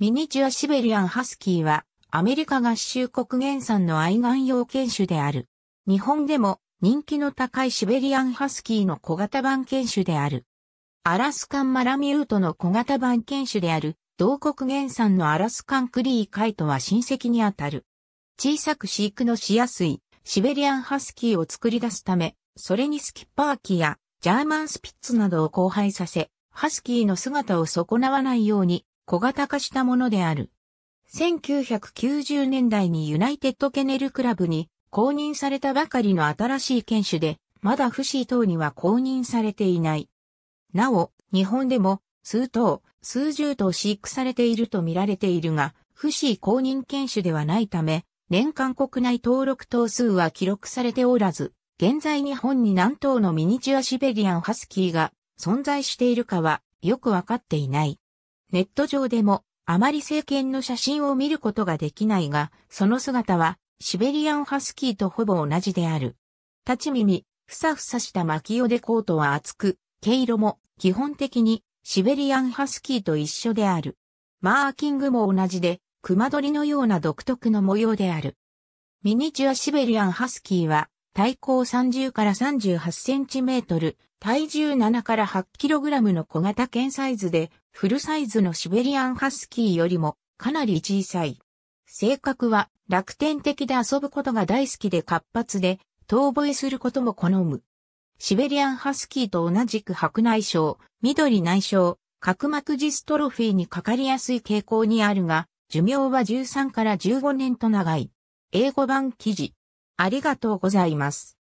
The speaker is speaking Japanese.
ミニチュアシベリアンハスキーはアメリカ合衆国原産の愛玩用犬種である。日本でも人気の高いシベリアンハスキーの小型版犬種である。アラスカンマラミュートの小型版犬種である同国原産のアラスカンクリーカイトは親戚にあたる。小さく飼育のしやすいシベリアンハスキーを作り出すため、それにスキッパーキやジャーマンスピッツなどを交配させ、ハスキーの姿を損なわないように小型化したものである。1990年代にユナイテッドケネルクラブに公認されたばかりの新しい犬種で、まだ不死等には公認されていない。なお、日本でも数頭、数十頭飼育されていると見られているが、不死公認犬種ではないため、年間国内登録頭数は記録されておらず、現在日本に何頭のミニチュアシベリアンハスキーが存在しているかはよくわかっていない。ネット上でもあまり政権の写真を見ることができないが、その姿はシベリアンハスキーとほぼ同じである。立ち耳、ふさふさした巻き尾でコートは厚く、毛色も基本的にシベリアンハスキーと一緒である。マーキングも同じで、熊取のような独特の模様である。ミニチュアシベリアンハスキーは、体高30から38センチメートル、体重7から8キログラムの小型犬サイズで、フルサイズのシベリアンハスキーよりもかなり小さい。性格は楽天的で遊ぶことが大好きで活発で、遠吠えすることも好む。シベリアンハスキーと同じく白内障、緑内障、角膜ジストロフィーにかかりやすい傾向にあるが、寿命は13から15年と長い。英語版記事。ありがとうございます。